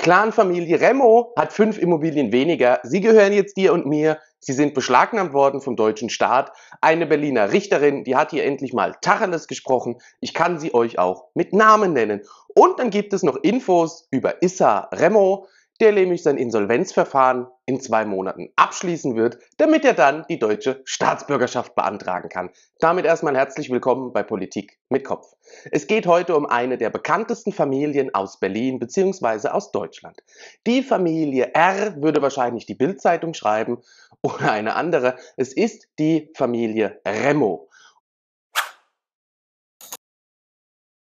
Clanfamilie Remo hat fünf Immobilien weniger. Sie gehören jetzt dir und mir. Sie sind beschlagnahmt worden vom deutschen Staat. Eine Berliner Richterin, die hat hier endlich mal Tacheles gesprochen. Ich kann sie euch auch mit Namen nennen. Und dann gibt es noch Infos über Issa Remo der nämlich sein Insolvenzverfahren in zwei Monaten abschließen wird, damit er dann die deutsche Staatsbürgerschaft beantragen kann. Damit erstmal herzlich willkommen bei Politik mit Kopf. Es geht heute um eine der bekanntesten Familien aus Berlin bzw. aus Deutschland. Die Familie R würde wahrscheinlich die Bildzeitung schreiben oder eine andere. Es ist die Familie Remo.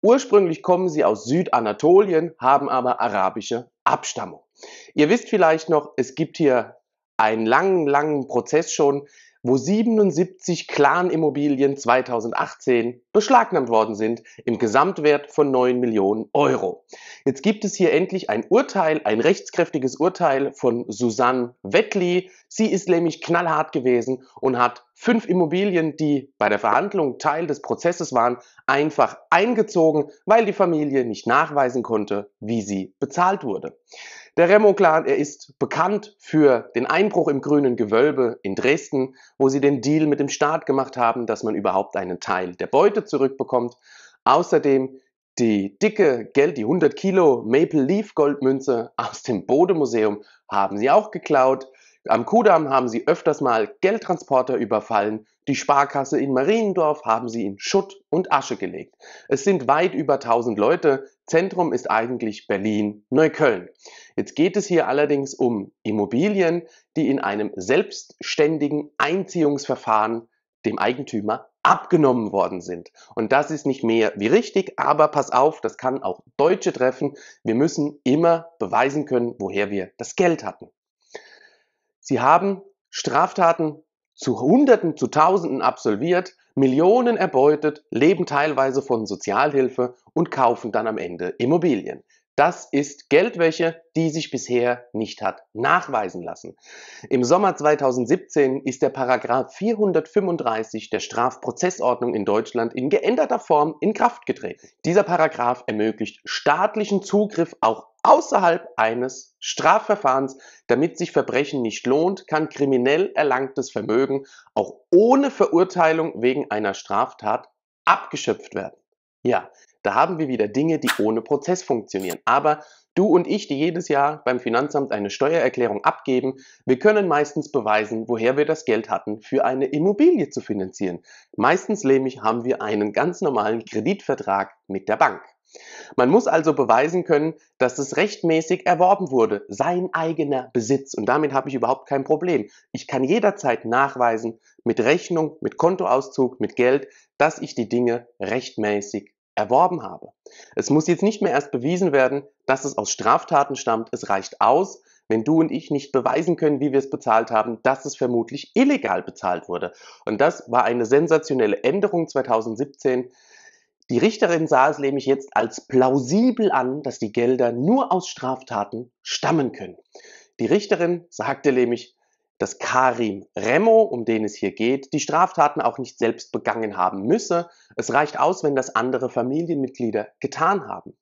Ursprünglich kommen sie aus Südanatolien, haben aber arabische Abstammung. Ihr wisst vielleicht noch, es gibt hier einen langen, langen Prozess schon, wo 77 Clan-Immobilien 2018 beschlagnahmt worden sind im Gesamtwert von 9 Millionen Euro. Jetzt gibt es hier endlich ein Urteil, ein rechtskräftiges Urteil von Susanne Wettli. Sie ist nämlich knallhart gewesen und hat fünf Immobilien, die bei der Verhandlung Teil des Prozesses waren, einfach eingezogen, weil die Familie nicht nachweisen konnte, wie sie bezahlt wurde. Der Remo-Clan, er ist bekannt für den Einbruch im grünen Gewölbe in Dresden, wo sie den Deal mit dem Staat gemacht haben, dass man überhaupt einen Teil der Beute zurückbekommt. Außerdem die dicke Geld, die 100 Kilo Maple Leaf Goldmünze aus dem Bodemuseum haben sie auch geklaut. Am Kudamm haben sie öfters mal Geldtransporter überfallen, die Sparkasse in Mariendorf haben sie in Schutt und Asche gelegt. Es sind weit über 1000 Leute, Zentrum ist eigentlich Berlin-Neukölln. Jetzt geht es hier allerdings um Immobilien, die in einem selbstständigen Einziehungsverfahren dem Eigentümer abgenommen worden sind. Und das ist nicht mehr wie richtig, aber pass auf, das kann auch Deutsche treffen. Wir müssen immer beweisen können, woher wir das Geld hatten. Sie haben Straftaten zu Hunderten, zu Tausenden absolviert, Millionen erbeutet, leben teilweise von Sozialhilfe und kaufen dann am Ende Immobilien. Das ist Geldwäsche, die sich bisher nicht hat nachweisen lassen. Im Sommer 2017 ist der Paragraph 435 der Strafprozessordnung in Deutschland in geänderter Form in Kraft getreten. Dieser Paragraph ermöglicht staatlichen Zugriff auch außerhalb eines Strafverfahrens. Damit sich Verbrechen nicht lohnt, kann kriminell erlangtes Vermögen auch ohne Verurteilung wegen einer Straftat abgeschöpft werden. Ja, da haben wir wieder Dinge, die ohne Prozess funktionieren. Aber du und ich, die jedes Jahr beim Finanzamt eine Steuererklärung abgeben, wir können meistens beweisen, woher wir das Geld hatten, für eine Immobilie zu finanzieren. Meistens nämlich haben wir einen ganz normalen Kreditvertrag mit der Bank. Man muss also beweisen können, dass es rechtmäßig erworben wurde, sein eigener Besitz. Und damit habe ich überhaupt kein Problem. Ich kann jederzeit nachweisen, mit Rechnung, mit Kontoauszug, mit Geld, dass ich die Dinge rechtmäßig erworben habe. Es muss jetzt nicht mehr erst bewiesen werden, dass es aus Straftaten stammt. Es reicht aus, wenn du und ich nicht beweisen können, wie wir es bezahlt haben, dass es vermutlich illegal bezahlt wurde. Und das war eine sensationelle Änderung 2017, die Richterin sah es nämlich jetzt als plausibel an, dass die Gelder nur aus Straftaten stammen können. Die Richterin sagte nämlich, dass Karim Remo, um den es hier geht, die Straftaten auch nicht selbst begangen haben müsse. Es reicht aus, wenn das andere Familienmitglieder getan haben.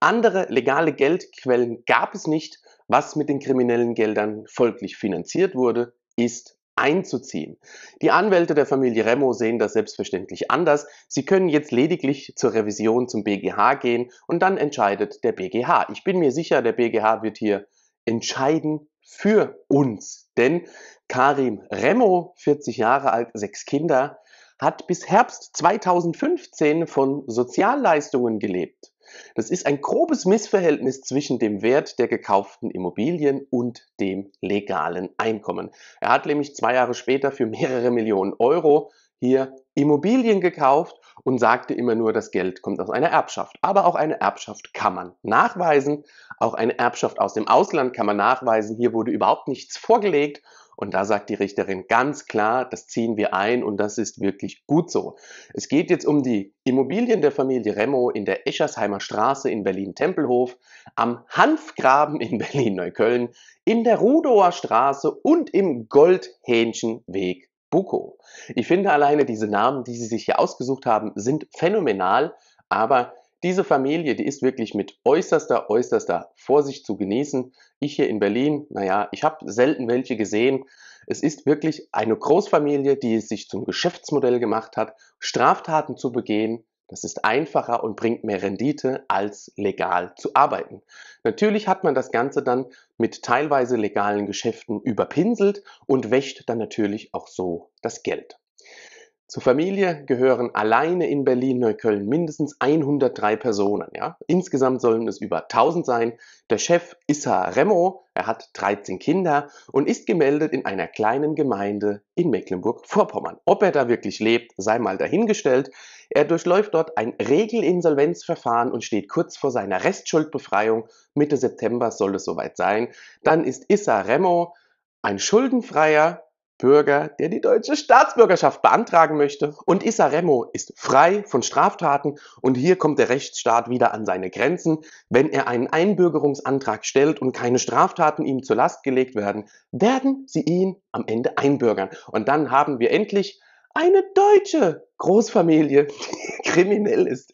Andere legale Geldquellen gab es nicht. Was mit den kriminellen Geldern folglich finanziert wurde, ist einzuziehen. Die Anwälte der Familie Remo sehen das selbstverständlich anders. Sie können jetzt lediglich zur Revision zum BGH gehen und dann entscheidet der BGH. Ich bin mir sicher, der BGH wird hier entscheiden für uns. Denn Karim Remo, 40 Jahre alt, sechs Kinder, hat bis Herbst 2015 von Sozialleistungen gelebt. Das ist ein grobes Missverhältnis zwischen dem Wert der gekauften Immobilien und dem legalen Einkommen. Er hat nämlich zwei Jahre später für mehrere Millionen Euro hier Immobilien gekauft und sagte immer nur, das Geld kommt aus einer Erbschaft. Aber auch eine Erbschaft kann man nachweisen. Auch eine Erbschaft aus dem Ausland kann man nachweisen. Hier wurde überhaupt nichts vorgelegt und da sagt die Richterin ganz klar, das ziehen wir ein und das ist wirklich gut so. Es geht jetzt um die Immobilien der Familie Remmo in der Eschersheimer Straße in Berlin-Tempelhof, am Hanfgraben in Berlin-Neukölln, in der Rudower Straße und im Goldhähnchenweg Buko. Ich finde alleine diese Namen, die sie sich hier ausgesucht haben, sind phänomenal, aber diese Familie, die ist wirklich mit äußerster, äußerster Vorsicht zu genießen. Ich hier in Berlin, naja, ich habe selten welche gesehen. Es ist wirklich eine Großfamilie, die es sich zum Geschäftsmodell gemacht hat, Straftaten zu begehen. Das ist einfacher und bringt mehr Rendite, als legal zu arbeiten. Natürlich hat man das Ganze dann mit teilweise legalen Geschäften überpinselt und wäscht dann natürlich auch so das Geld. Zur Familie gehören alleine in Berlin-Neukölln mindestens 103 Personen. Ja? Insgesamt sollen es über 1000 sein. Der Chef Issa Remo, er hat 13 Kinder und ist gemeldet in einer kleinen Gemeinde in Mecklenburg-Vorpommern. Ob er da wirklich lebt, sei mal dahingestellt. Er durchläuft dort ein Regelinsolvenzverfahren und steht kurz vor seiner Restschuldbefreiung. Mitte September soll es soweit sein. Dann ist Issa Remo ein schuldenfreier, Bürger, der die deutsche Staatsbürgerschaft beantragen möchte. Und Issa Remo ist frei von Straftaten und hier kommt der Rechtsstaat wieder an seine Grenzen. Wenn er einen Einbürgerungsantrag stellt und keine Straftaten ihm zur Last gelegt werden, werden sie ihn am Ende einbürgern. Und dann haben wir endlich eine deutsche Großfamilie, die kriminell ist.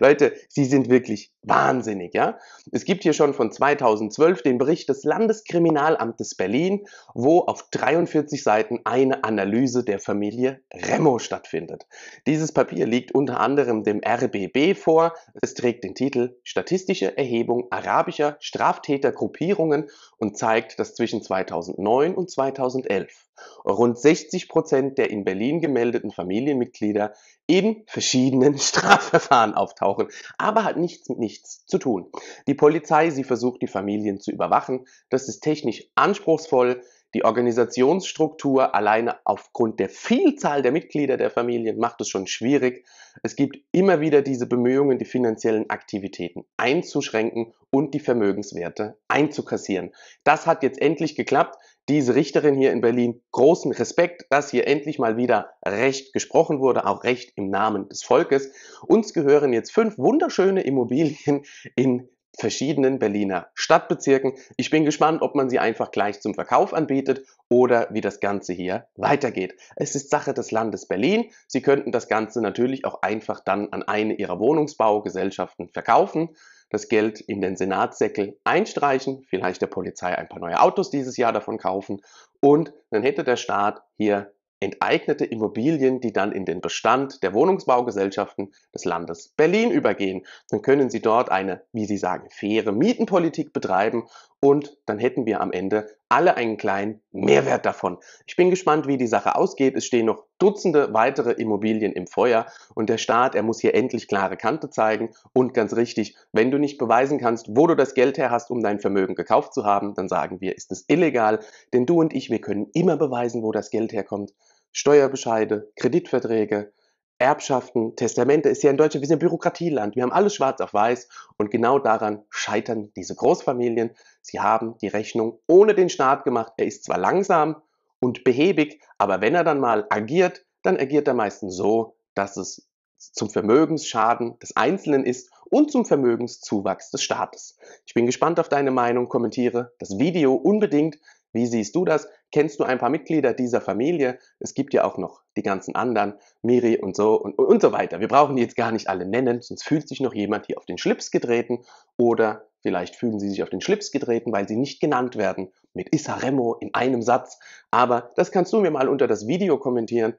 Leute, sie sind wirklich wahnsinnig, ja. Es gibt hier schon von 2012 den Bericht des Landeskriminalamtes Berlin, wo auf 43 Seiten eine Analyse der Familie Remo stattfindet. Dieses Papier liegt unter anderem dem RBB vor. Es trägt den Titel Statistische Erhebung arabischer Straftätergruppierungen und zeigt, dass zwischen 2009 und 2011 rund 60 Prozent der in Berlin gemeldeten Familienmitglieder in verschiedenen Strafverfahren auftauchen, aber hat nichts mit nichts zu tun. Die Polizei, sie versucht die Familien zu überwachen, das ist technisch anspruchsvoll, die Organisationsstruktur alleine aufgrund der Vielzahl der Mitglieder der Familien macht es schon schwierig. Es gibt immer wieder diese Bemühungen, die finanziellen Aktivitäten einzuschränken und die Vermögenswerte einzukassieren. Das hat jetzt endlich geklappt diese Richterin hier in Berlin großen Respekt, dass hier endlich mal wieder Recht gesprochen wurde, auch Recht im Namen des Volkes. Uns gehören jetzt fünf wunderschöne Immobilien in verschiedenen Berliner Stadtbezirken. Ich bin gespannt, ob man sie einfach gleich zum Verkauf anbietet oder wie das Ganze hier weitergeht. Es ist Sache des Landes Berlin. Sie könnten das Ganze natürlich auch einfach dann an eine Ihrer Wohnungsbaugesellschaften verkaufen das Geld in den Senatssäckel einstreichen, vielleicht der Polizei ein paar neue Autos dieses Jahr davon kaufen und dann hätte der Staat hier enteignete Immobilien, die dann in den Bestand der Wohnungsbaugesellschaften des Landes Berlin übergehen. Dann können Sie dort eine, wie Sie sagen, faire Mietenpolitik betreiben und dann hätten wir am Ende alle einen kleinen Mehrwert davon. Ich bin gespannt, wie die Sache ausgeht. Es stehen noch Dutzende weitere Immobilien im Feuer und der Staat, er muss hier endlich klare Kante zeigen und ganz richtig, wenn du nicht beweisen kannst, wo du das Geld her hast, um dein Vermögen gekauft zu haben, dann sagen wir, ist es illegal, denn du und ich, wir können immer beweisen, wo das Geld herkommt. Steuerbescheide, Kreditverträge, Erbschaften, Testamente ist ja in Deutschland, wir sind ein Bürokratieland. Wir haben alles schwarz auf weiß und genau daran scheitern diese Großfamilien. Sie haben die Rechnung ohne den Staat gemacht. Er ist zwar langsam und behäbig, aber wenn er dann mal agiert, dann agiert er meistens so, dass es zum Vermögensschaden des Einzelnen ist und zum Vermögenszuwachs des Staates. Ich bin gespannt auf deine Meinung, kommentiere das Video unbedingt. Wie siehst du das? Kennst du ein paar Mitglieder dieser Familie? Es gibt ja auch noch die ganzen anderen, Miri und so und, und so weiter. Wir brauchen die jetzt gar nicht alle nennen, sonst fühlt sich noch jemand hier auf den Schlips getreten oder vielleicht fühlen sie sich auf den Schlips getreten, weil sie nicht genannt werden mit Issa Remo in einem Satz. Aber das kannst du mir mal unter das Video kommentieren.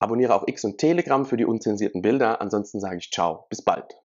Abonniere auch X und Telegram für die unzensierten Bilder. Ansonsten sage ich ciao, bis bald.